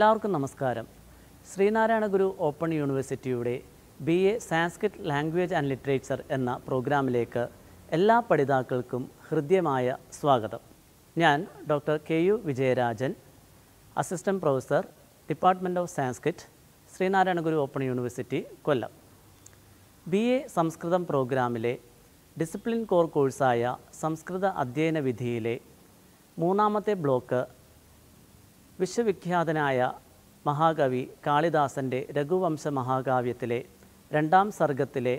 എല്ലാവർക്കും നമസ്കാരം ശ്രീനാരായണ ഗുരു ഓപ്പൺ യൂണിവേഴ്സിറ്റിയുടെ B A Sanskrit language and literature എന്ന പ്രോഗ്രാമിലേക്ക് എല്ലാ പഠിതാക്കൾക്കും ഹൃദ്യമായ സ്വാഗതം ഞാൻ doctor K U Vijayarajan assistant professor department of Sanskrit Sreenarayana Guru open university Kollam B A സംസ്കൃതം പ്രോഗ്രാമിലെ ഡിസിപ്ലിൻ കോർ കോഴ്സായ സംസ്കൃത അധ്യയന വിധിയിലെ മൂന്നാമത്തെ ബ്ലോക്ക് വിശ്വവിഖ്യാതനായ മഹാകവി കാളിദാസൻ്റെ രഘുവംശ മഹാകാവ്യത്തിലെ രണ്ടാം സർഗത്തിലെ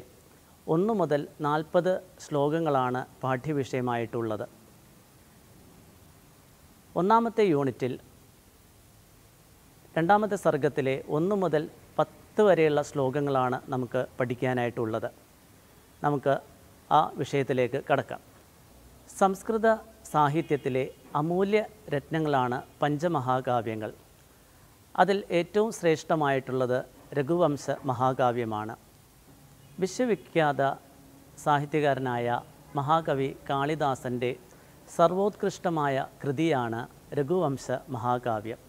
ഒന്നു മുതൽ നാൽപ്പത് ശ്ലോകങ്ങളാണ് പാഠ്യവിഷയമായിട്ടുള്ളത് ഒന്നാമത്തെ യൂണിറ്റിൽ രണ്ടാമത്തെ സർഗത്തിലെ ഒന്നു മുതൽ പത്ത് വരെയുള്ള ശ്ലോകങ്ങളാണ് നമുക്ക് പഠിക്കാനായിട്ടുള്ളത് നമുക്ക് ആ വിഷയത്തിലേക്ക് കടക്കാം സംസ്കൃത സാഹിത്യത്തിലെ അമൂല്യ രത്നങ്ങളാണ് പഞ്ചമഹാകാവ്യങ്ങൾ അതിൽ ഏറ്റവും ശ്രേഷ്ഠമായിട്ടുള്ളത് രഘുവംശ മഹാകാവ്യമാണ് വിശ്വവിഖ്യാത സാഹിത്യകാരനായ മഹാകവി കാളിദാസൻ്റെ സർവോത്കൃഷ്ടമായ കൃതിയാണ് രഘുവംശ മഹാകാവ്യം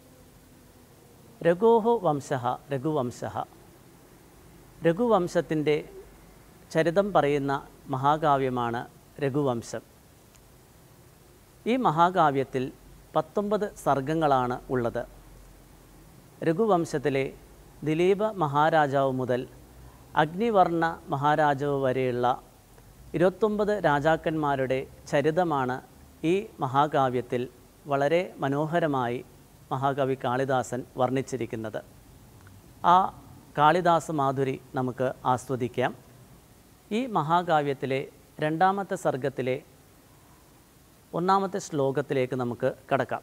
രഘോഹോ വംശ രഘുവംശ രഘുവംശത്തിൻ്റെ ചരിതം പറയുന്ന മഹാകാവ്യമാണ് രഘുവംശം ഈ മഹാകാവ്യത്തിൽ പത്തൊമ്പത് സർഗങ്ങളാണ് ഉള്ളത് രഘുവംശത്തിലെ ദിലീപ മഹാരാജാവ് മുതൽ അഗ്നിവർണ മഹാരാജാവ് വരെയുള്ള ഇരുപത്തൊമ്പത് രാജാക്കന്മാരുടെ ചരിതമാണ് ഈ മഹാകാവ്യത്തിൽ വളരെ മനോഹരമായി മഹാകവി കാളിദാസൻ വർണ്ണിച്ചിരിക്കുന്നത് ആ കാളിദാസ മാധുരി നമുക്ക് ആസ്വദിക്കാം ഈ മഹാകാവ്യത്തിലെ രണ്ടാമത്തെ സർഗത്തിലെ ഒന്നാമത്തെ ശ്ലോകത്തിലേക്ക് നമുക്ക് കടക്കാം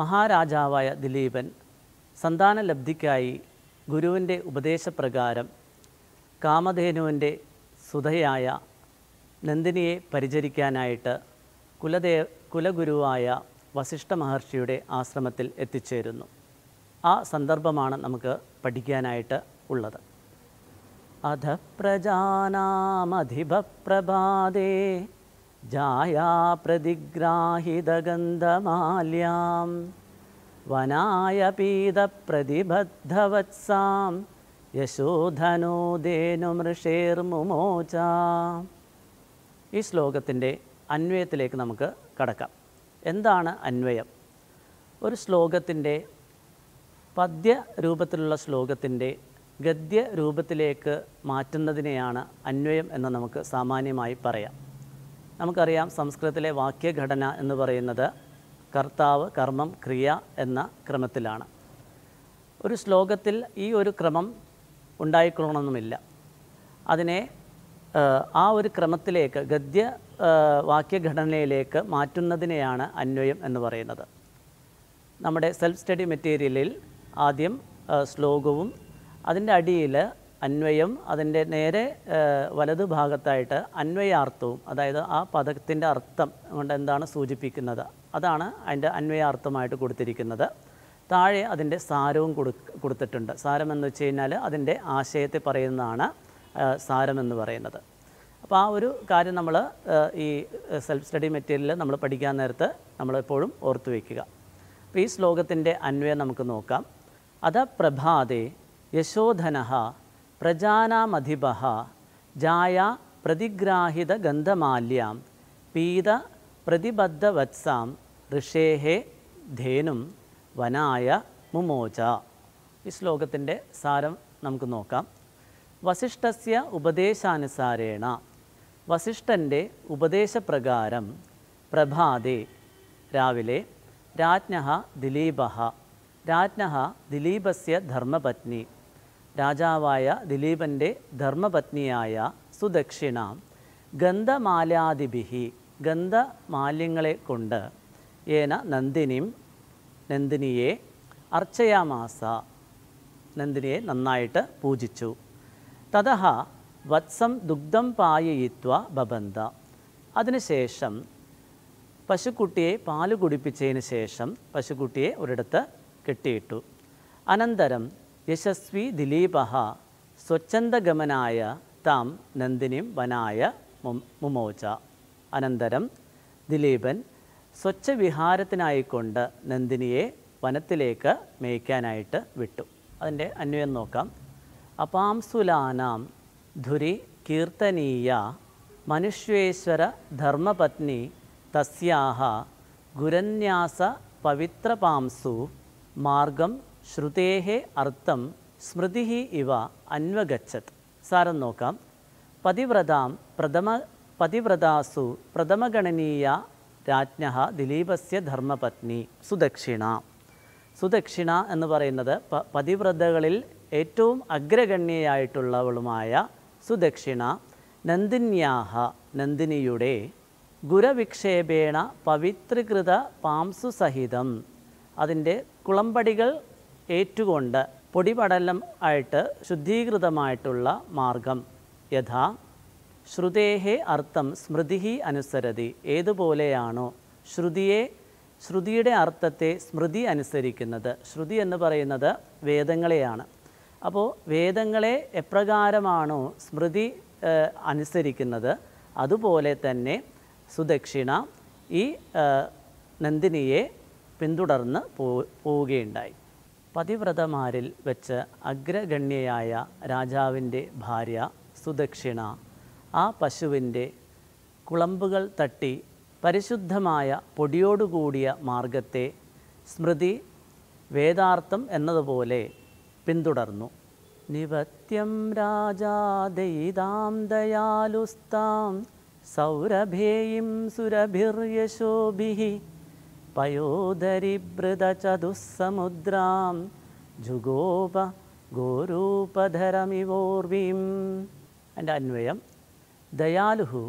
മഹാരാജാവായ ദിലീപൻ സന്താനലബ്ധിക്കായി ഗുരുവിൻ്റെ ഉപദേശപ്രകാരം കാമധേനുവിൻ്റെ സുധയായ നന്ദിനിയെ പരിചരിക്കാനായിട്ട് കുലദേ കുലഗുരുവായ വസിഷ്ഠ മഹർഷിയുടെ ആശ്രമത്തിൽ എത്തിച്ചേരുന്നു ആ സന്ദർഭമാണ് നമുക്ക് പഠിക്കാനായിട്ട് ഉള്ളത് അധ പ്രജാനാമധിപ जाया വനായ वनाय पीतप्रतिबद्धवत्सां യശോധനോ ദേനുമൃഷേർമുമോച ഈ ശ്ലോകത്തിൻ്റെ അന്വയത്തിലേക്ക് നമുക്ക് കടക്കാം എന്താണ് അന്വയം ഒരു ശ്ലോകത്തിൻ്റെ പദ്യ രൂപത്തിലുള്ള ശ്ലോകത്തിൻ്റെ ഗദ്യ രൂപത്തിലേക്ക് മാറ്റുന്നതിനെയാണ് അന്വയം എന്ന് നമുക്ക് സാമാന്യമായി പറയാം നമുക്കറിയാം സംസ്കൃതത്തിലെ വാക്യഘടന എന്ന് പറയുന്നത് കർത്താവ് കർമ്മം ക്രിയ എന്ന ക്രമത്തിലാണ് ഒരു ശ്ലോകത്തിൽ ഈ ഒരു ക്രമം ഉണ്ടായിക്കൊള്ളണമെന്നില്ല അതിനെ ആ ഒരു ക്രമത്തിലേക്ക് ഗദ്യ വാക്യഘടനയിലേക്ക് മാറ്റുന്നതിനെയാണ് അന്വയം എന്ന് പറയുന്നത് നമ്മുടെ സെൽഫ് സ്റ്റഡി മെറ്റീരിയലിൽ ആദ്യം ശ്ലോകവും അതിൻ്റെ അടിയിൽ അന്വയം അതിൻ്റെ നേരെ വലത് ഭാഗത്തായിട്ട് അന്വയാർത്ഥവും അതായത് ആ പദത്തിൻ്റെ അർത്ഥം കൊണ്ട് എന്താണ് സൂചിപ്പിക്കുന്നത് അതാണ് അതിൻ്റെ അന്വയാർത്ഥമായിട്ട് കൊടുത്തിരിക്കുന്നത് താഴെ അതിൻ്റെ സാരവും കൊടു കൊടുത്തിട്ടുണ്ട് സാരം എന്ന് വെച്ച് കഴിഞ്ഞാൽ അതിൻ്റെ ആശയത്തെ പറയുന്നതാണ് സാരമെന്ന് പറയുന്നത് അപ്പോൾ ആ ഒരു കാര്യം നമ്മൾ ഈ സെൽഫ് സ്റ്റഡി മെറ്റീരിയലിൽ നമ്മൾ പഠിക്കാൻ നേരത്ത് നമ്മളെപ്പോഴും ഓർത്തു വയ്ക്കുക അപ്പോൾ ഈ ശ്ലോകത്തിൻ്റെ അന്വയം നമുക്ക് നോക്കാം അത പ്രഭാതെ യശോധനഹ പ്രജാനാമധിപ ജായ പ്രതിഗ്രാഹിത ഗന്ധമാല്യാം പീത പ്രതിബദ്ധവത്സാം ഋഷേഹേ ധേനും വനായ മുമോച ഈ ശ്ലോകത്തിൻ്റെ സാരം നമുക്ക് നോക്കാം വസിഷ്ഠസ്യ ഉപദേശാനുസാരേണ വസിഷ്ഠൻ്റെ ഉപദേശപ്രകാരം പ്രഭാതേ രാവിലെ രാജ്ഞ ദിലീപ രാജ്ഞ ദിലീപസ്യ ധർമ്മപത്നി രാജാവായ ദിലീപൻ്റെ ധർമ്മപത്നിയായ സുദക്ഷിണ ഗന്ധമാലാദിബിഹി ഗന്ധമാലിന്യങ്ങളെ കൊണ്ട് ഏന നന്ദിനിയും നന്ദിനിയെ അർച്ചയാമാസ നന്ദിനിയെ നന്നായിട്ട് പൂജിച്ചു തതഹ വത്സം ദുഗ്ധം പായയിത്വ ബബന്ധ അതിനുശേഷം പശുക്കുട്ടിയെ പാല് കുടിപ്പിച്ചതിന് ശേഷം പശുക്കുട്ടിയെ ഒരിടത്ത് കെട്ടിയിട്ടു അനന്തരം യശസ്വി ദിലീപ സ്വച്ഛന്ദഗമനായ താം നന്ദിനിം വനായ മുമോച അനന്തരം ദിലീപൻ സ്വച്ഛവിഹാരത്തിനായിക്കൊണ്ട് നന്ദിനിയെ വനത്തിലേക്ക് മേയ്ക്കാനായിട്ട് വിട്ടു അതിൻ്റെ അന്വയം നോക്കാം അപാംസുലാനാം ധുരി കീർത്തനീയ മനുഷ്യേശ്വര ധർമ്മപത്നി തസ്യാഹ ഗുരന്യാസ പവിത്രപാംസു മാർഗം ശ്രുതേഹ അർത്ഥം സ്മൃതി ഇവ അന്വഗച്ഛത് സാരം നോക്കാം പതിവ്രതാം പ്രഥമ പതിവ്രതാസു പ്രഥമഗണനീയ രാജ്ഞ ദിലീപസ് ധർമ്മപത്നി സുദക്ഷിണ സുദക്ഷിണ എന്ന് പറയുന്നത് പതിവ്രതകളിൽ ഏറ്റവും അഗ്രഗണ്യയായിട്ടുള്ളവളുമായ സുദക്ഷിണ നന്ദിന്യാഹ നന്ദിനിയുടെ ഗുരവിക്ഷേപേണ പവിത്രീകൃത പാംസു സഹിതം അതിൻ്റെ കുളമ്പടികൾ ഏറ്റുകൊണ്ട് പൊടിപടലം ആയിട്ട് ശുദ്ധീകൃതമായിട്ടുള്ള മാർഗം യഥാ ശ്രുതേഹേ അർത്ഥം സ്മൃതി അനുസരതി ഏതുപോലെയാണോ ശ്രുതിയെ ശ്രുതിയുടെ അർത്ഥത്തെ സ്മൃതി അനുസരിക്കുന്നത് ശ്രുതി എന്ന് പറയുന്നത് വേദങ്ങളെയാണ് അപ്പോൾ വേദങ്ങളെ എപ്രകാരമാണോ സ്മൃതി അനുസരിക്കുന്നത് അതുപോലെ തന്നെ സുദക്ഷിണ ഈ നന്ദിനിയെ പിന്തുടർന്ന് പോ പോവുകയുണ്ടായി പതിവ്രതമാരിൽ വെച്ച് അഗ്രഗണ്യയായ രാജാവിൻ്റെ ഭാര്യ സുദക്ഷിണ ആ പശുവിൻ്റെ കുളമ്പുകൾ തട്ടി പരിശുദ്ധമായ പൊടിയോടുകൂടിയ മാർഗത്തെ സ്മൃതി വേദാർത്ഥം എന്നതുപോലെ പിന്തുടർന്നു നിവത്യം രാജാ ദയിതാം ദയാലുസ്താം സൗരഭേയും സുരഭിർയശോഭിഹി पयोदरिभृतचतुस्समुद्रां जुगोप ഗോരൂപധരമിവോർവീം എൻ്റെ അന്വയം ദയാലുഹു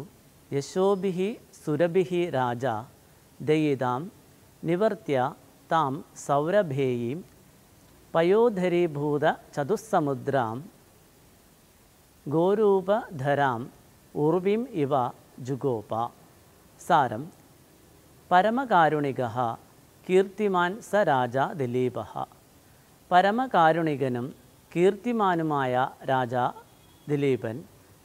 യശോഭിഹി സുരഭിഹി രാജ ദയിതാം നിവർത്തിയ താം സൗരഭേയീം പയോധരീഭൂത ചതുസ്സമുദ്രാം ഗോരൂപധരാം ഉർവിം ഇവ ജുഗോപ സാരം പരമകാരുണിക കീർത്തിമാൻ സ രാജ ദിലീപ പരമകാരുണികനും കീർത്തിമാനുമായ രാജ ദിലീപൻ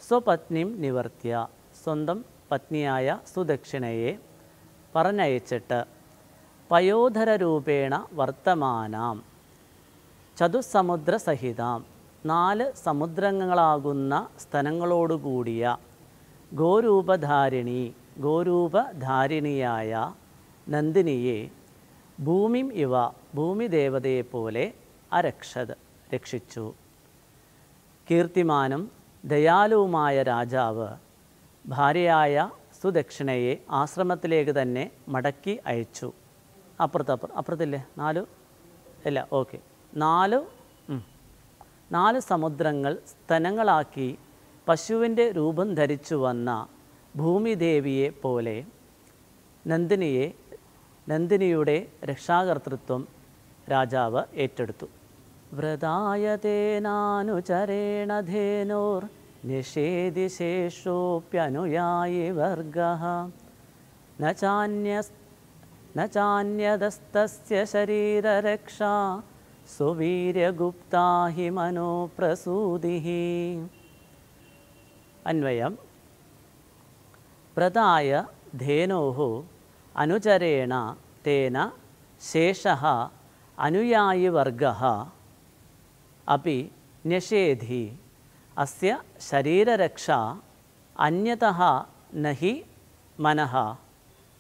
സ്വപത്നിം നിവർത്തിയ സ്വന്തം പത്നിയായ സുദക്ഷിണയെ പറഞ്ഞയച്ചിട്ട് പയോധരരൂപേണ വർത്തമാനാം ചതുസമുദ്രസഹിതാം നാല് സമുദ്രങ്ങളാകുന്ന സ്ഥലങ്ങളോടുകൂടിയ ഗോരൂപധാരിണി ഗോരൂപധാരിണിയായ നന്ദിനിയെ ഭൂമിം ഇവ ഭൂമിദേവതയെപ്പോലെ അരക്ഷത് രക്ഷിച്ചു കീർത്തിമാനും ദയാലുവുമായ രാജാവ് ഭാര്യയായ സുദക്ഷിണയെ ആശ്രമത്തിലേക്ക് തന്നെ മടക്കി അയച്ചു അപ്പുറത്ത് അപ്പുറം അപ്പുറത്തില്ലേ നാല് ഇല്ല ഓക്കെ നാല് നാല് സമുദ്രങ്ങൾ സ്തനങ്ങളാക്കി പശുവിൻ്റെ രൂപം ധരിച്ചു വന്ന भूमिदेवले नन्दिनि नन्दिन रक्षाकर्तृत्वं राजाव एतत् व्रताय तेनानुचरेण धेनोर्निषेधिशेषोऽप्यनुयायिवर्गः न चान्यस् न चान्यदस्तस्य शरीररक्षा सुवीर्यगुप्ताहि मनोप्रसूदिः अन्वयम् प्रदाय धेनोः अनुचरेण तेन शेषः अनुयायिवर्गः अपि न्यषेधि अस्य शरीररक्षा अन्यतः नहि मनः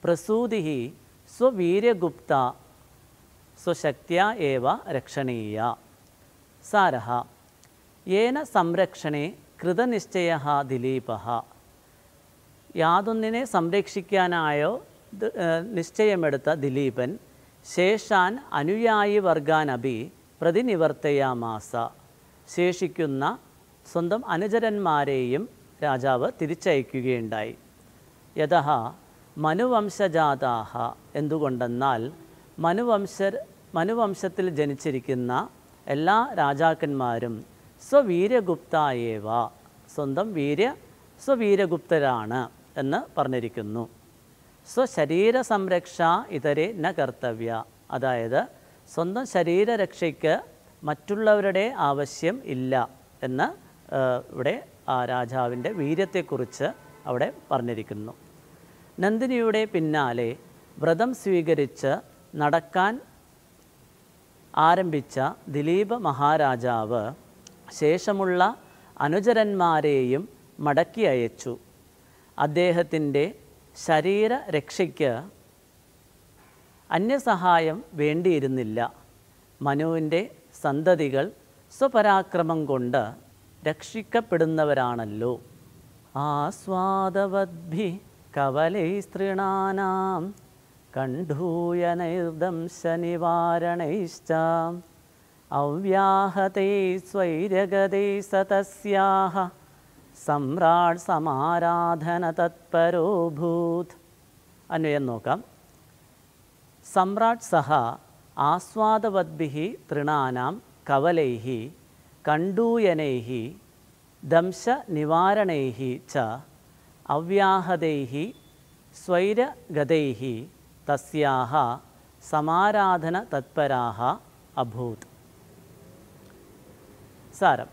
प्रसूतिः स्ववीर्यगुप्ता स्वशक्त्या एव रक्षणीया सारः येन संरक्षणे कृतनिश्चयः दिलीपः യാതൊന്നിനെ സംരക്ഷിക്കാനായോ നിശ്ചയമെടുത്ത ദിലീപൻ ശേഷാൻ അനുയായി വർഗാനബി പ്രതിനിവർത്തയാമാസ ശേഷിക്കുന്ന സ്വന്തം അനുചരന്മാരെയും രാജാവ് തിരിച്ചയക്കുകയുണ്ടായി യഥ മനുവംശജാതാഹ എന്തുകൊണ്ടെന്നാൽ മനുവംശർ മനുവംശത്തിൽ ജനിച്ചിരിക്കുന്ന എല്ലാ രാജാക്കന്മാരും സ്വവീര്യഗുപ്തായേവ സ്വന്തം വീര്യ സ്വവീരഗുപ്തരാണ് എന്ന് പറഞ്ഞിരിക്കുന്നു സ്വ ശരീര സംരക്ഷ ഇതരെ ന കർത്തവ്യ അതായത് സ്വന്തം ശരീരരക്ഷയ്ക്ക് മറ്റുള്ളവരുടെ ആവശ്യം ഇല്ല എന്ന് ഇവിടെ ആ രാജാവിൻ്റെ വീര്യത്തെക്കുറിച്ച് അവിടെ പറഞ്ഞിരിക്കുന്നു നന്ദിനിയുടെ പിന്നാലെ വ്രതം സ്വീകരിച്ച് നടക്കാൻ ആരംഭിച്ച ദിലീപ് മഹാരാജാവ് ശേഷമുള്ള അനുചരന്മാരെയും മടക്കി അയച്ചു അദ്ദേഹത്തിൻ്റെ ശരീരരക്ഷയ്ക്ക് അന്യസഹായം വേണ്ടിയിരുന്നില്ല മനുവിൻ്റെ സന്തതികൾ സ്വപരാക്രമം കൊണ്ട് രക്ഷിക്കപ്പെടുന്നവരാണല്ലോ ആസ്വാദവദ്ഭി കവലൈസ്തൃണാനാം കണ്ഠൂയനൈർദംശനിവാരണൈശ്ച അവ്യാഹതൈ സ്വൈരഗതൈ സതസ്യാഹ സമ്രാട് സമാരാധന തത്പരോഭൂത് അന്വയം നോക്കാം സമ്രാട് സഹ ആസ്വാദവദ്ഭി തൃണാനാം കവലൈ കണ്ടൂയനൈ ദംശനിവാരണൈ ച അവ്യാഹതൈ സ്വൈരഗതൈ തസ്യാഹ സമാരാധന തത്പരാഹ അഭൂത് സാരം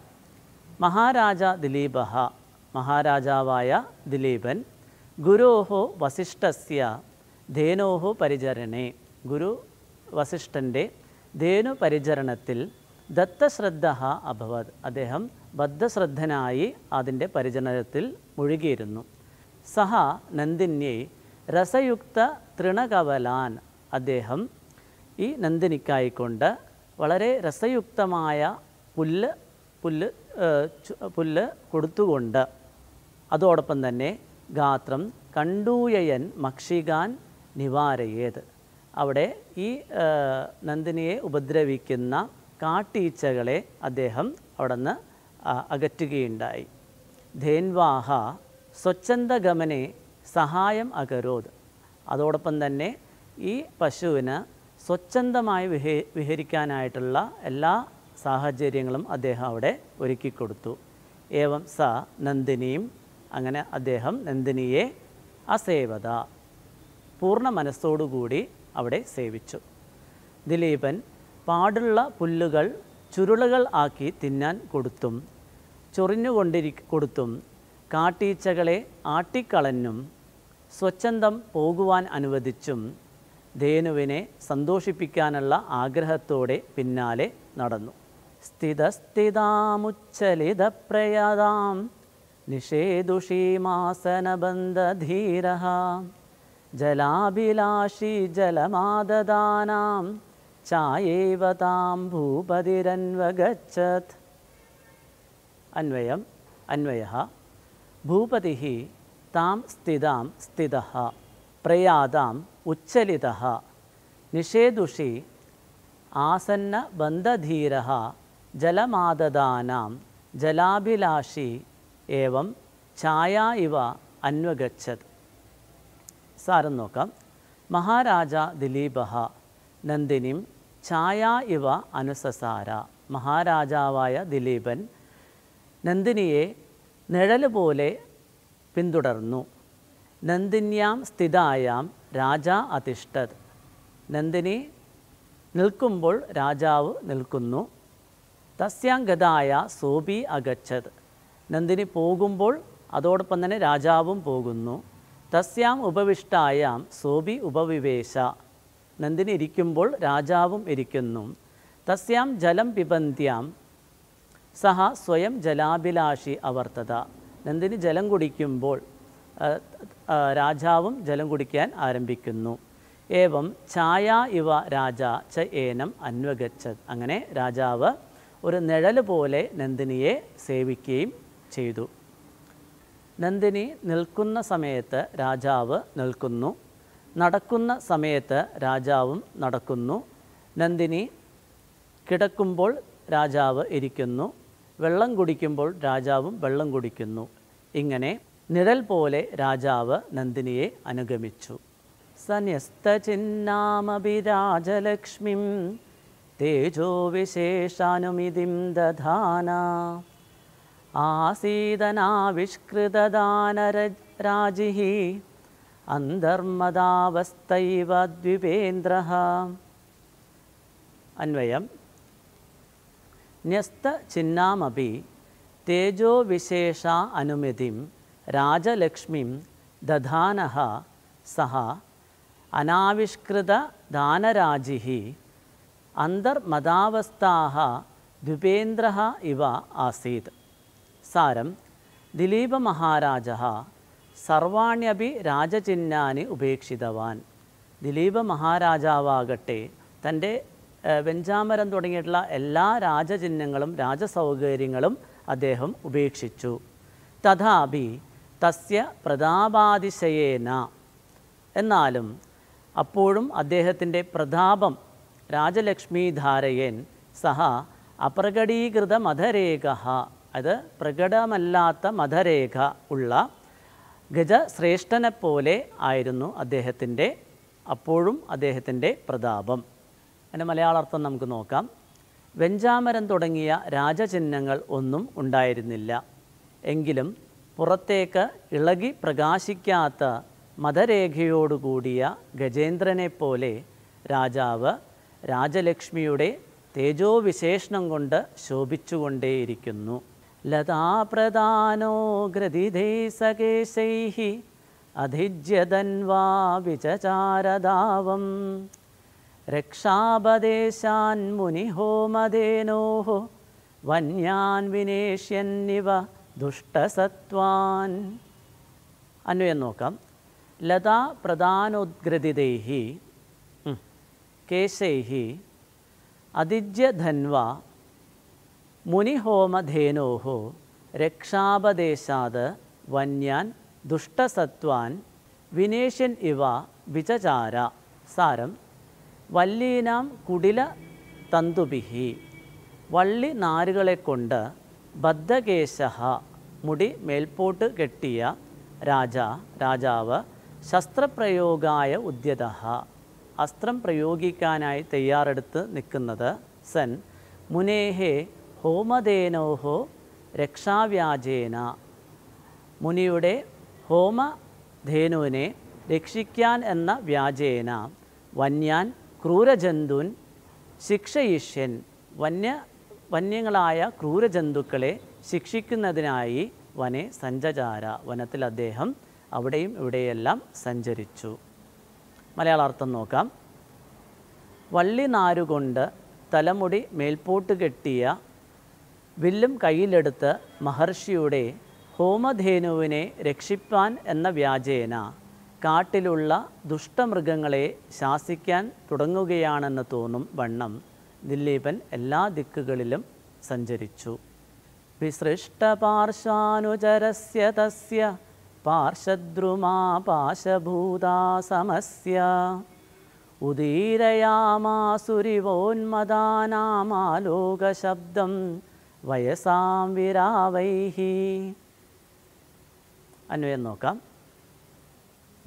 മഹാരാജ ദിലീപ മഹാരാജാവായ ദിലീപൻ ഗുരോഹോ വസിഷ്ഠസ്യ ധേനോഹോ പരിചരണേ ഗുരു വസിഷ്ഠൻ്റെ ധേനു പരിചരണത്തിൽ ദത്തശ്രദ്ധ അഭവത് അദ്ദേഹം ബദ്ധശ്രദ്ധനായി അതിൻ്റെ പരിചരണത്തിൽ മുഴുകിയിരുന്നു സഹ നന്ദിന്യെ രസയുക്ത തൃണകവലാൻ അദ്ദേഹം ഈ നന്ദിനിക്കായിക്കൊണ്ട് വളരെ രസയുക്തമായ പുല്ല് പുല്ല് പുല്ല് കൊടുത്തുകൊണ്ട് അതോടൊപ്പം തന്നെ ഗാത്രം കണ്ടൂയയൻ മക്ഷികാൻ നിവാരയേത് അവിടെ ഈ നന്ദിനിയെ ഉപദ്രവിക്കുന്ന കാട്ടീച്ചകളെ അദ്ദേഹം അവിടെ നിന്ന് അകറ്റുകയുണ്ടായി ധേൻവാഹ സ്വച്ഛന്ദഗമനെ സഹായം അകരോത് അതോടൊപ്പം തന്നെ ഈ പശുവിന് സ്വച്ഛന്തമായി വിഹേ വിഹരിക്കാനായിട്ടുള്ള എല്ലാ സാഹചര്യങ്ങളും അദ്ദേഹം അവിടെ ഒരുക്കിക്കൊടുത്തു ഏവം സ നന്ദിനിയും അങ്ങനെ അദ്ദേഹം നന്ദിനിയെ അസേവത പൂർണ്ണ മനസ്സോടുകൂടി അവിടെ സേവിച്ചു ദിലീപൻ പാടുള്ള പുല്ലുകൾ ചുരുളുകൾ ആക്കി തിന്നാൻ കൊടുത്തും ചൊറിഞ്ഞുകൊണ്ടിരി കൊടുത്തും കാട്ടീച്ചകളെ ആട്ടിക്കളഞ്ഞും സ്വച്ഛന്തം പോകുവാൻ അനുവദിച്ചും ധേനുവിനെ സന്തോഷിപ്പിക്കാനുള്ള ആഗ്രഹത്തോടെ പിന്നാലെ നടന്നു സ്ഥിതസ്ഥിതാമുച്ചലിതപ്രയതാം निषेदुषीमासनबन्धधीरः जलाभिलाषी जलमाददानां चायेव तां भूपतिरन्वगच्छत् अन्वयम् अन्वयः भूपतिः तां स्थितां स्थितः प्रयादाम् उच्चलितः निषेदुषी आसन्नबन्धधीरः जलमाददानां जलाभिलाषी ഏവം ഛായ ഇവ അന്വഗച്ഛത് സാരം നോക്കാം മഹാരാജ ദിലീപ നന്ദിനിം ഛായ ഇവ അനുസസാര മഹാരാജാവായ ദിലീപൻ നന്ദിനിയെ നിഴല് പോലെ പിന്തുടർന്നു നന്ദിന്യാം സ്ഥിതായാം രാജ അതിഷ്ഠത് നന്ദിനി നിൽക്കുമ്പോൾ രാജാവ് നിൽക്കുന്നു തസ്യാം സോബി അഗച്ഛത് നന്ദിനി പോകുമ്പോൾ അതോടൊപ്പം തന്നെ രാജാവും പോകുന്നു തസ്യാം ഉപവിഷ്ടായാം സോബി ഉപവിവേശ നന്ദിനി ഇരിക്കുമ്പോൾ രാജാവും ഇരിക്കുന്നു തസ്യാം ജലം പിബന്ധ്യാം സഹ സ്വയം ജലാഭിലാഷി അവർത്തത നന്ദിനി ജലം കുടിക്കുമ്പോൾ രാജാവും ജലം കുടിക്കാൻ ആരംഭിക്കുന്നു ഏവം ഛായ ഇവ രാജ ച ഏനം അന്വഗച്ഛത് അങ്ങനെ രാജാവ് ഒരു നിഴൽ പോലെ നന്ദിനിയെ സേവിക്കുകയും ചെയ്തു നന്ദിനി നിൽക്കുന്ന സമയത്ത് രാജാവ് നിൽക്കുന്നു നടക്കുന്ന സമയത്ത് രാജാവും നടക്കുന്നു നന്ദിനി കിടക്കുമ്പോൾ രാജാവ് ഇരിക്കുന്നു വെള്ളം കുടിക്കുമ്പോൾ രാജാവും വെള്ളം കുടിക്കുന്നു ഇങ്ങനെ നിഴൽ പോലെ രാജാവ് നന്ദിനിയെ അനുഗമിച്ചു തേജോ തേജോവിശേഷാനുമിതിം ദധാന विष्कृतदानरः द्विपेन्द्रः अन्वयम् न्यस्तचिह्नामपि अनुमितिं राजलक्ष्मीं दधानः सः अनाविष्कृतदानराजिः अन्तर्मदावस्थाः द्विपेन्द्रः इव आसीत् സാരം ദിലീപ മഹാരാജ സർവാണ്യപി രാജചിഹ്നാനി ഉപേക്ഷിതവാൻ ദിലീപ മഹാരാജാവാകട്ടെ തൻ്റെ വെഞ്ചാമരം തുടങ്ങിയിട്ടുള്ള എല്ലാ രാജചിഹ്നങ്ങളും രാജസൗകര്യങ്ങളും അദ്ദേഹം ഉപേക്ഷിച്ചു തഥാപി തസ്യ പ്രതാപാതിശയേന എന്നാലും അപ്പോഴും അദ്ദേഹത്തിൻ്റെ പ്രതാപം രാജലക്ഷ്മി ധാരയൻ സഹ മധരേഖ അത് പ്രകടമല്ലാത്ത മതരേഖ ഉള്ള ഗജശ്രേഷ്ഠനെ പോലെ ആയിരുന്നു അദ്ദേഹത്തിൻ്റെ അപ്പോഴും അദ്ദേഹത്തിൻ്റെ പ്രതാപം അതിൻ്റെ മലയാളാർത്ഥം നമുക്ക് നോക്കാം വെഞ്ചാമരം തുടങ്ങിയ രാജചിഹ്നങ്ങൾ ഒന്നും ഉണ്ടായിരുന്നില്ല എങ്കിലും പുറത്തേക്ക് ഇളകി പ്രകാശിക്കാത്ത മതരേഖയോടുകൂടിയ ഗജേന്ദ്രനെ പോലെ രാജാവ് രാജലക്ഷ്മിയുടെ തേജോവിശേഷണം കൊണ്ട് ശോഭിച്ചുകൊണ്ടേയിരിക്കുന്നു अधिज्य लताप्रधानोग्रदिदेशकेशैः अधिज्यधन्वा विचचारदावं रक्षापदेशान्मुनिहोमधेनोः विनेष्यन्निव दुष्टसत्त्वान् अन्वयं नोकं लता प्रधानोद्ग्रदिदैः केशैः धन्वा മുനിഹോമധേനോഹോ രക്ഷാപദേശാത് വന്യാൻ ദുഷ്ടസത്വാൻ വിനേഷ്യൻ ഇവ വിചചാര സാരം വല്ലീനാം കുടില തന്തുബിഹി വള്ളി നാരുകളെ കൊണ്ട് ബദ്ധകേശ മുടി മേൽപോട്ട് കെട്ടിയ രാജ രാജാവ് ശസ്ത്രപ്രയോഗായ ഉദ്യത അസ്ത്രം പ്രയോഗിക്കാനായി തയ്യാറെടുത്ത് നിൽക്കുന്നത് സൻ മുനേഹേ ഹോമധേനോഹോ രക്ഷാവ്യാജേന മുനിയുടെ ഹോമധേനുവിനെ രക്ഷിക്കാൻ എന്ന വ്യാജേന വന്യാൻ ക്രൂരജന്തുൻ ശിക്ഷയിഷ്യൻ വന്യ വന്യങ്ങളായ ക്രൂരജന്തുക്കളെ ശിക്ഷിക്കുന്നതിനായി വനെ സഞ്ചചാര വനത്തിൽ അദ്ദേഹം അവിടെയും ഇവിടെയെല്ലാം സഞ്ചരിച്ചു മലയാളാർത്ഥം നോക്കാം വള്ളിനാരുകൊണ്ട് തലമുടി മേൽപോട്ട് കെട്ടിയ വില്ലും കയ്യിലെടുത്ത് മഹർഷിയുടെ ഹോമധേനുവിനെ രക്ഷിപ്പാൻ എന്ന വ്യാജേന കാട്ടിലുള്ള ദുഷ്ടമൃഗങ്ങളെ ശാസിക്കാൻ തുടങ്ങുകയാണെന്ന് തോന്നും വണ്ണം ദിലീപൻ എല്ലാ ദിക്കുകളിലും സഞ്ചരിച്ചു വിസൃഷ്ടപാർശ്വാനുചരസ്യ തസ്യ പാർശദ്രുമാപാശഭൂതാസമസ്യ ഉദീരയാമാസുരിവോന്മദാനാമാലോകശബ്ദം വയസാം വിരാവൈഹി അന്വയം നോക്കാം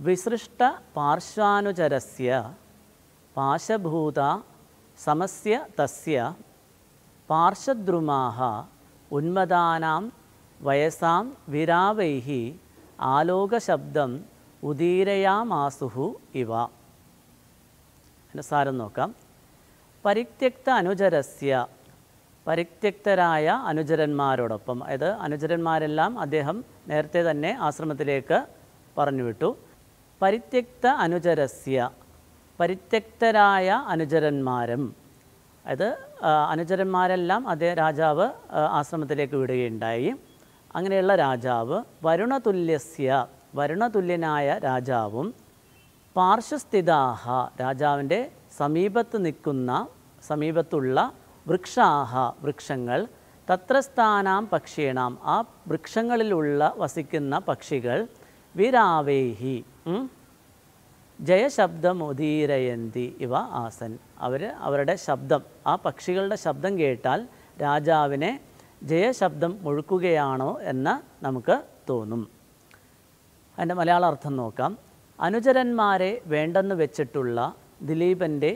വിസൃഷ്ട പാർശ്വാനുചരസ്യ പാശഭൂത സമസ്യ തസ്യ പാർശ്വദ്രുമാഹ ഉന്മദാനാം വയസാം വിരാവൈः ആലോകശബ്ദം ഉദീരയാമാസുഹു ഇവ സാരം നോക്കാം പരിത്യക്ത അനുചരസ്യ പരിത്യക്തരായ അനുചരന്മാരോടൊപ്പം അതായത് അനുചരന്മാരെല്ലാം അദ്ദേഹം നേരത്തെ തന്നെ ആശ്രമത്തിലേക്ക് പറഞ്ഞുവിട്ടു പരിത്യക്ത അനുചരസ്യ പരിത്യക്തരായ അനുചരന്മാരും അതായത് അനുചരന്മാരെല്ലാം അദ്ദേഹം രാജാവ് ആശ്രമത്തിലേക്ക് വിടുകയുണ്ടായി അങ്ങനെയുള്ള രാജാവ് വരുണതുല്യസ്യ വരുണതുല്യനായ രാജാവും പാർശ്വസ്ഥിതാഹ രാജാവിൻ്റെ സമീപത്ത് നിൽക്കുന്ന സമീപത്തുള്ള വൃക്ഷാഹ വൃക്ഷങ്ങൾ തത്രസ്ഥാനാം പക്ഷീണാം ആ വൃക്ഷങ്ങളിലുള്ള വസിക്കുന്ന പക്ഷികൾ വിരാവേഹി ജയശബ്ദമുദീരയന്തി ഇവ ആസൻ അവർ അവരുടെ ശബ്ദം ആ പക്ഷികളുടെ ശബ്ദം കേട്ടാൽ രാജാവിനെ ജയശബ്ദം മുഴുക്കുകയാണോ എന്ന് നമുക്ക് തോന്നും അതിൻ്റെ മലയാള അർത്ഥം നോക്കാം അനുചരന്മാരെ വേണ്ടെന്ന് വെച്ചിട്ടുള്ള ദിലീപൻ്റെ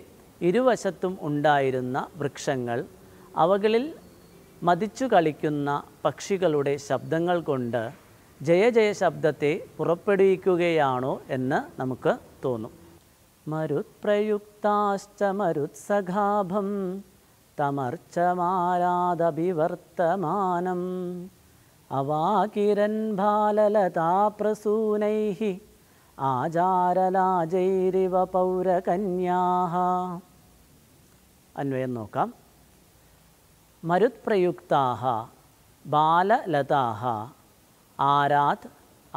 ഇരുവശത്തും ഉണ്ടായിരുന്ന വൃക്ഷങ്ങൾ അവകളിൽ മതിച്ചു കളിക്കുന്ന പക്ഷികളുടെ ശബ്ദങ്ങൾ കൊണ്ട് ജയ ജയ ശബ്ദത്തെ പുറപ്പെടുവിക്കുകയാണോ എന്ന് നമുക്ക് തോന്നും മരുത്പ്രയുക്താശ്ച മരുത്സഖാഭം തമർച്ചമാരാദഭിവർത്തമാനം അവാകിരൻ പ്രസൂനൈ ആചാരലാജൈരിവ പൗരകന്യാ അന്വയം നോക്കാം മരുത്പ്രയുക്താഹ ബാലലതാഹ ആരാത്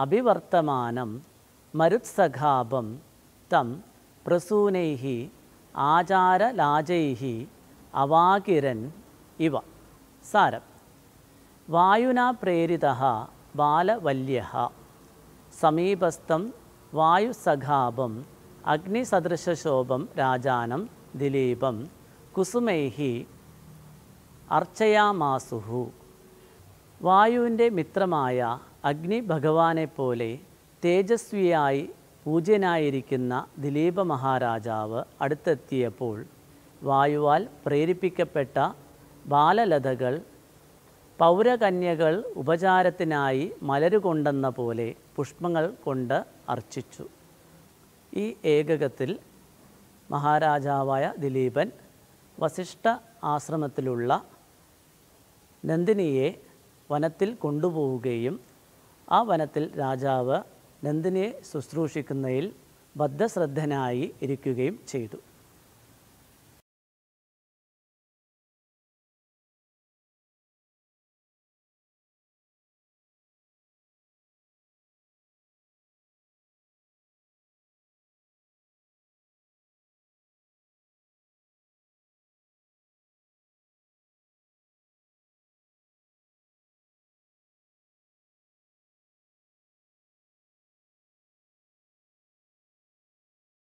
അഭിവർത്തമാനം മരുത്സഖാപം തം പ്രസൂനൈഹി ആചാരലാജൈഹി അവാകിരൻ ഇവ സാരം വായുന പ്രേരിത ബാലവല്യ സമീപസ്ഥം വായുസഖാപം അഗ്നിസദൃശോഭം രാജാനം ദിലീപം കുസുമൈഹി അർച്ചയാമാസുഹു വായുവിൻ്റെ മിത്രമായ അഗ്നി ഭഗവാനെ പോലെ തേജസ്വിയായി പൂജ്യനായിരിക്കുന്ന ദിലീപ മഹാരാജാവ് അടുത്തെത്തിയപ്പോൾ വായുവാൽ പ്രേരിപ്പിക്കപ്പെട്ട ബാലലതകൾ പൗരകന്യകൾ ഉപചാരത്തിനായി മലരുകൊണ്ടെന്ന പോലെ പുഷ്പങ്ങൾ കൊണ്ട് അർച്ചിച്ചു ഈ ഏകകത്തിൽ മഹാരാജാവായ ദിലീപൻ വസിഷ്ഠ ആശ്രമത്തിലുള്ള നന്ദിനിയെ വനത്തിൽ കൊണ്ടുപോവുകയും ആ വനത്തിൽ രാജാവ് നന്ദിനിയെ ശുശ്രൂഷിക്കുന്നതിൽ ബദ്ധശ്രദ്ധനായി ഇരിക്കുകയും ചെയ്തു